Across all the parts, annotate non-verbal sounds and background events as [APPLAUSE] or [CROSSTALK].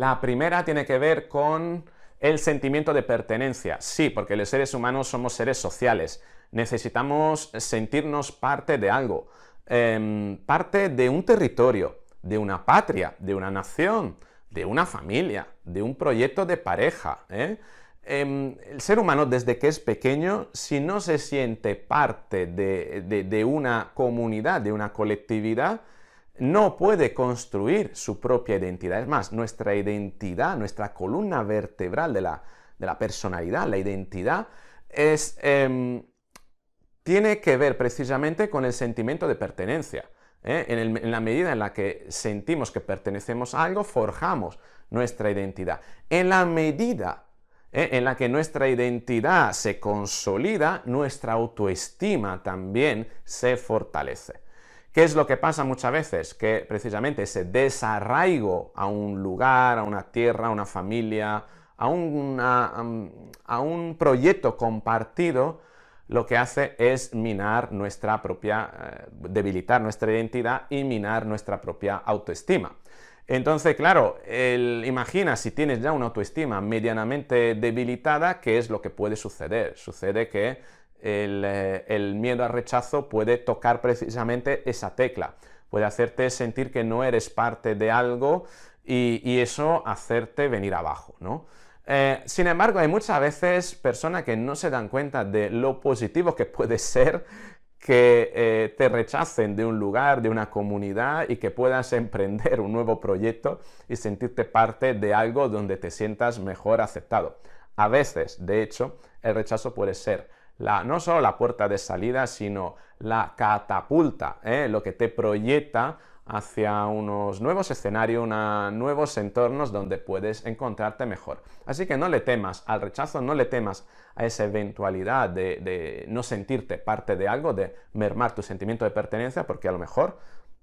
La primera tiene que ver con el sentimiento de pertenencia. Sí, porque los seres humanos somos seres sociales. Necesitamos sentirnos parte de algo, em, parte de un territorio, de una patria, de una nación, de una familia, de un proyecto de pareja. ¿eh? Em, el ser humano desde que es pequeño, si no se siente parte de una comunidad, de una colectividad, no puede construir su propia identidad. Es más, nuestra identidad, nuestra columna vertebral de la, personalidad, la identidad, em, tiene que ver precisamente con el sentimiento de pertenencia. ¿eh? En, la medida en la que sentimos que pertenecemos a algo, forjamos nuestra identidad. En la medida ¿eh? en la que nuestra identidad se consolida, nuestra autoestima también se fortalece. ¿Qué es lo que pasa muchas veces? Que precisamente ese desarraigo a un lugar, a una tierra, a una familia, a, un proyecto compartido, lo que hace es minar nuestra propia, eh, debilitar nuestra identidad y minar nuestra propia autoestima. Entonces, claro, imagina si tienes ya una autoestima medianamente debilitada, ¿qué es lo que puede suceder? Sucede que eh, el, miedo al rechazo puede tocar precisamente esa tecla, puede hacerte sentir que no eres parte de algo y, eso hacerte venir abajo, ¿no? Eh, sin embargo, hay muchas veces personas que no se dan cuenta de lo positivo que puede ser que eh, te rechacen de un lugar, de una comunidad y que puedas [LAUGHS] emprender un nuevo proyecto y sentirte parte de algo donde te sientas mejor aceptado. A veces, de hecho, el rechazo puede ser no solo la puerta de salida, sino la catapulta, ¿eh? lo que te proyecta hacia unos nuevos escenarios, nuevos entornos donde puedes encontrarte mejor. Así que no le temas al rechazo, no le temas a esa eventualidad de, no sentirte parte de algo, de mermar tu sentimiento de pertenencia, porque a lo mejor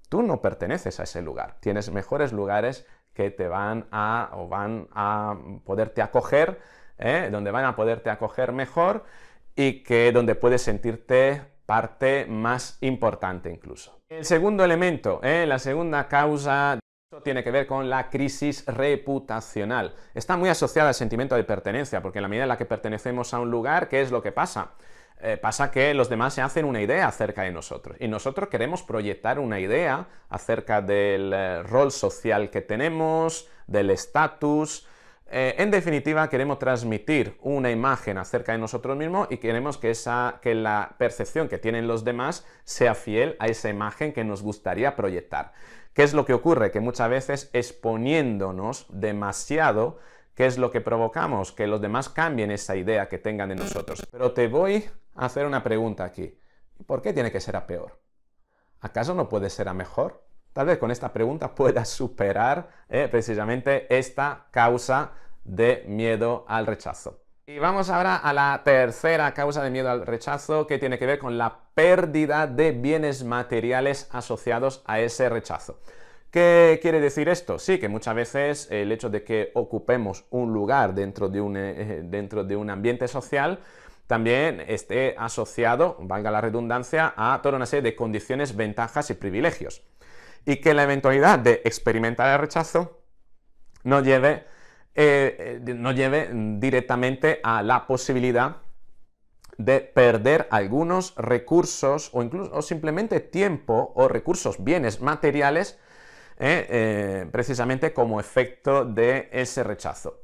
tú no perteneces a ese lugar. Tienes mejores lugares que te van a o van a poderte acoger, ¿eh? donde van a poderte acoger mejor y que donde puedes sentirte parte más importante incluso. El segundo elemento, ¿eh? la segunda causa tiene que ver con la crisis reputacional. Está muy asociada al sentimiento de pertenencia, porque en la medida en la que pertenecemos a un lugar, ¿qué es lo que pasa? Eh, pasa que los demás se hacen una idea acerca de nosotros y nosotros queremos proyectar una idea acerca del eh, rol social que tenemos, del estatus, eh, en definitiva, queremos transmitir una imagen acerca de nosotros mismos y queremos que, esa, que la percepción que tienen los demás sea fiel a esa imagen que nos gustaría proyectar. ¿Qué es lo que ocurre? Que muchas veces exponiéndonos demasiado, ¿qué es lo que provocamos? Que los demás cambien esa idea que tengan de nosotros. Pero te voy a hacer una pregunta aquí. ¿Por qué tiene que ser a peor? ¿Acaso no puede ser a mejor? Tal vez con esta pregunta [LAUGHS] puedas superar eh, precisamente esta causa de miedo al rechazo. Y vamos ahora a la tercera causa de miedo al rechazo que tiene que ver con la pérdida de bienes materiales asociados a ese rechazo. ¿Qué quiere decir esto? Sí, que muchas veces el hecho de que ocupemos un lugar dentro de un, eh, dentro de un ambiente social también esté asociado, valga la redundancia, a toda una serie de condiciones, ventajas y privilegios y que la eventualidad de experimentar el rechazo no lleve, eh, eh, lleve directamente a la posibilidad de perder algunos recursos o incluso simplemente tiempo o recursos, bienes materiales, eh, precisamente como efecto de ese rechazo.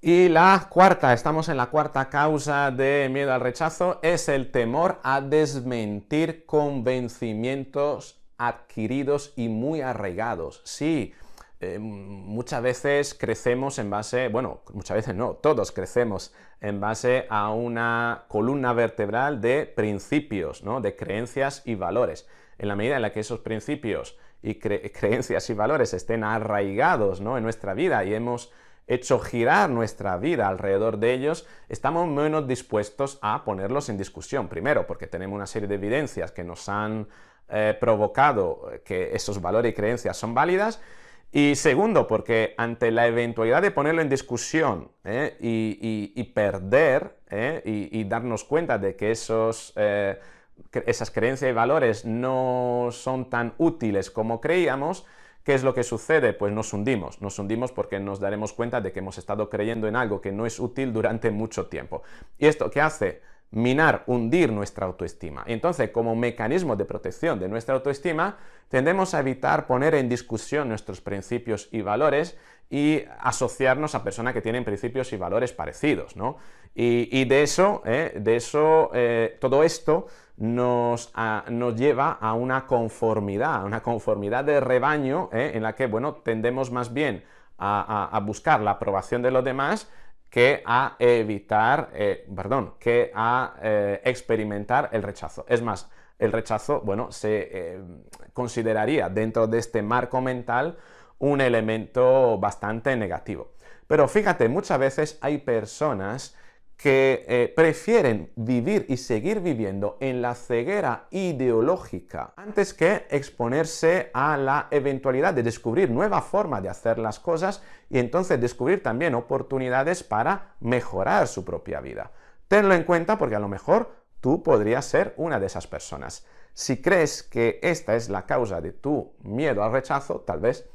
Y la cuarta, estamos en la cuarta causa de miedo al rechazo, es el temor a desmentir convencimientos adquiridos y muy arraigados. Sí, eh, muchas veces crecemos en base, bueno, muchas veces no, todos crecemos en base a una columna vertebral de principios, ¿no? de creencias y valores. En la medida en la que esos principios y [LAUGHS] creencias y valores estén arraigados ¿no? en nuestra vida y hemos hecho girar nuestra vida alrededor de ellos, estamos menos dispuestos a ponerlos en discusión. Primero, porque tenemos una serie de evidencias que nos han eh, provocado que esos valores y creencias son válidas. Y segundo, porque ante la eventualidad de ponerlo en discusión eh, y, perder eh, y, darnos cuenta de que esos, esas creencias y valores no son tan útiles como creíamos, ¿qué es lo que sucede? Pues nos hundimos, nos hundimos porque nos daremos cuenta de que hemos estado creyendo en algo que no es útil durante mucho tiempo. ¿Y esto qué hace? minar, hundir nuestra autoestima. Entonces, como mecanismo de protección de nuestra autoestima, tendemos a evitar poner en discusión nuestros principios y valores y asociarnos a personas que tienen principios y valores parecidos, ¿no? Y, de eso, ¿eh? de eso eh, todo esto nos, lleva a una conformidad, a una conformidad de rebaño, ¿eh? en la que, bueno, tendemos más bien a buscar la aprobación de los demás que a evitar, eh, perdón, que a eh, experimentar el rechazo. Es más, el rechazo, bueno, se eh, consideraría dentro de este marco mental un elemento bastante negativo. Pero fíjate, muchas veces hay personas que eh, prefieren vivir y seguir viviendo en la ceguera ideológica antes que exponerse a la eventualidad de descubrir nueva forma de hacer las cosas y entonces descubrir también oportunidades para mejorar su propia vida. Tenlo en cuenta porque a lo mejor tú podrías ser una de esas personas. Si crees que esta es la causa de tu miedo al rechazo, tal vez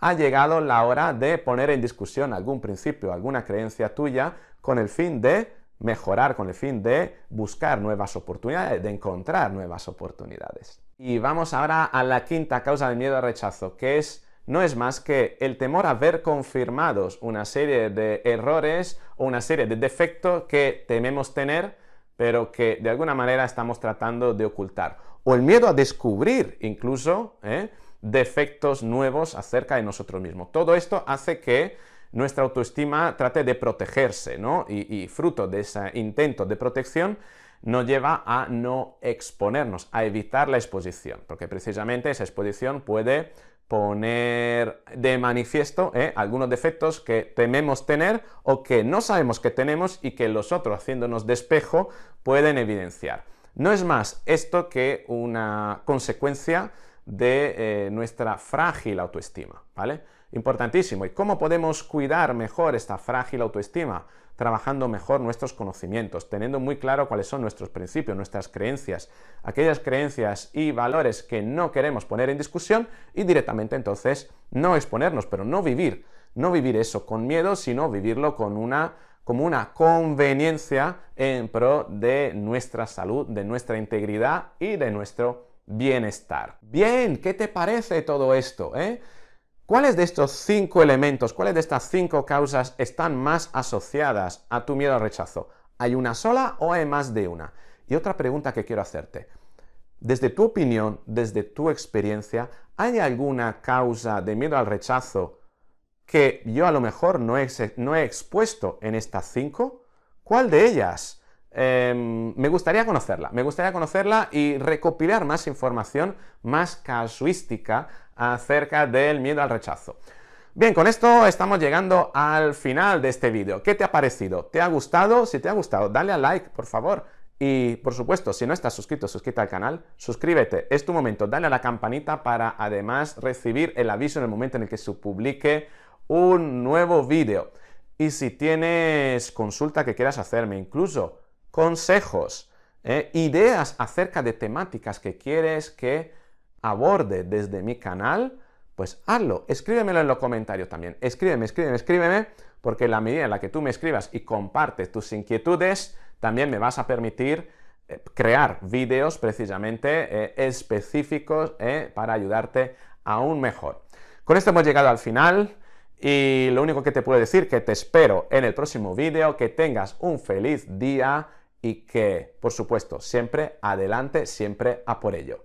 ha llegado la hora de poner en discusión algún principio, alguna creencia tuya, con el fin de mejorar, con el fin de buscar nuevas oportunidades, de encontrar nuevas oportunidades. Y vamos ahora a la quinta causa del miedo al rechazo, que es no es más que el temor a ver confirmados una serie de errores o una serie de defectos que tememos tener, pero que de alguna manera estamos tratando de ocultar. O el miedo a descubrir incluso, ¿eh? defectos nuevos acerca de nosotros mismos. Todo esto hace que nuestra autoestima trate de protegerse, ¿no? Y, fruto de ese intento de protección nos lleva a no exponernos, a evitar la exposición, porque precisamente esa exposición puede poner de manifiesto ¿eh? algunos defectos que tememos tener o que no sabemos que tenemos y que los otros, haciéndonos despejo, espejo, pueden evidenciar. No es más esto que una consecuencia de eh, nuestra frágil autoestima, ¿vale? Importantísimo. ¿Y cómo podemos cuidar mejor esta frágil autoestima? Trabajando mejor nuestros conocimientos, teniendo muy claro cuáles son nuestros principios, nuestras creencias, aquellas creencias y valores que no queremos poner en discusión y directamente entonces no exponernos, pero no vivir, no vivir eso con miedo, sino vivirlo con como una conveniencia en pro de nuestra salud, de nuestra integridad y de nuestro bienestar. Bien, ¿qué te parece todo esto? Eh? ¿Cuáles de estos cinco elementos, cuáles de estas cinco causas están más asociadas a tu miedo al rechazo? ¿Hay una sola o hay más de una? Y otra pregunta que quiero hacerte. Desde tu opinión, desde tu experiencia, ¿hay alguna causa de miedo al rechazo que yo a lo mejor no no he expuesto en estas cinco? ¿Cuál de ellas? Em, me gustaría conocerla, me gustaría conocerla y recopilar más información, más casuística acerca del miedo al rechazo. Bien, con esto estamos llegando al final de este vídeo. ¿Qué te ha parecido? ¿Te ha gustado? Si te ha gustado, dale a like, por favor. Y por supuesto, si no estás suscrito, suscríbete al canal, suscríbete, es tu momento, dale a la campanita para además recibir el aviso en el momento en el que se publique un nuevo vídeo. Y si tienes consulta que quieras hacerme, incluso consejos, ¿eh? ideas acerca de temáticas que quieres que aborde desde mi canal, pues hazlo. Escríbemelo en los comentarios también. Escríbeme, escríbeme, escríbeme, porque la medida en la que tú me escribas y compartes tus inquietudes, también me vas a permitir eh, crear vídeos precisamente eh, específicos para ayudarte aún mejor. Con esto hemos llegado al final. Y lo único que te puedo decir que te espero en el próximo vídeo, que tengas un feliz día y que, por supuesto, siempre adelante, siempre a por ello.